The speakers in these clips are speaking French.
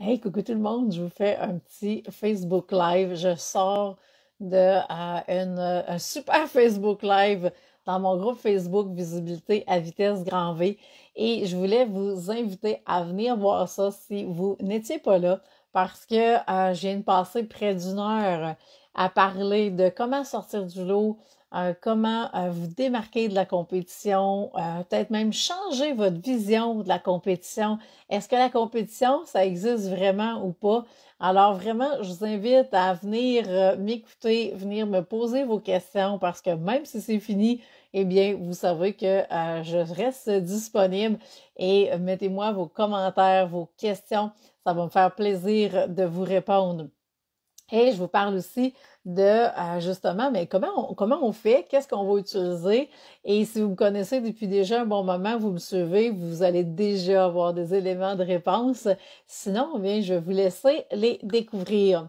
Hey, coucou tout le monde, je vous fais un petit Facebook Live. Je sors de euh, un super Facebook Live dans mon groupe Facebook Visibilité à vitesse grand V et je voulais vous inviter à venir voir ça si vous n'étiez pas là parce que j'ai euh, je viens près d'une heure à parler de comment sortir du lot, euh, comment euh, vous démarquer de la compétition, euh, peut-être même changer votre vision de la compétition. Est-ce que la compétition, ça existe vraiment ou pas? Alors vraiment, je vous invite à venir m'écouter, venir me poser vos questions parce que même si c'est fini, eh bien, vous savez que je reste disponible et mettez-moi vos commentaires, vos questions. Ça va me faire plaisir de vous répondre. Et je vous parle aussi de euh, justement, mais comment on, comment on fait, qu'est-ce qu'on va utiliser. Et si vous me connaissez depuis déjà un bon moment, vous me suivez, vous allez déjà avoir des éléments de réponse. Sinon, eh bien, je vais vous laisser les découvrir.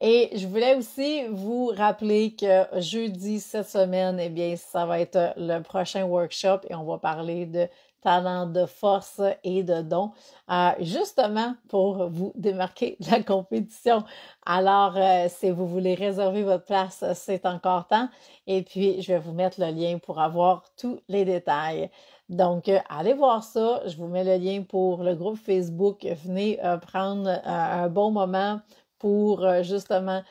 Et je voulais aussi vous rappeler que jeudi cette semaine, eh bien, ça va être le prochain workshop et on va parler de talents de force et de dons, euh, justement pour vous démarquer de la compétition. Alors, euh, si vous voulez réserver votre place, c'est encore temps. Et puis, je vais vous mettre le lien pour avoir tous les détails. Donc, euh, allez voir ça. Je vous mets le lien pour le groupe Facebook. Venez prendre un bon moment pour justement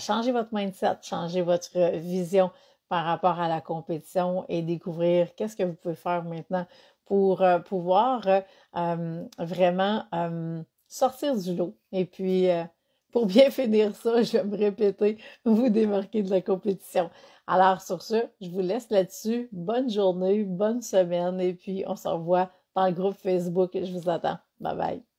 changer votre mindset, changer votre vision par rapport à la compétition et découvrir qu'est-ce que vous pouvez faire maintenant pour euh, pouvoir euh, vraiment sortir du lot. Et puis, euh, pour bien finir ça, je vais me répéter, vous démarquer de la compétition. Alors, sur ce, je vous laisse là-dessus. Bonne journée, bonne semaine et puis on se revoit dans le groupe Facebook. Je vous attends. Bye bye.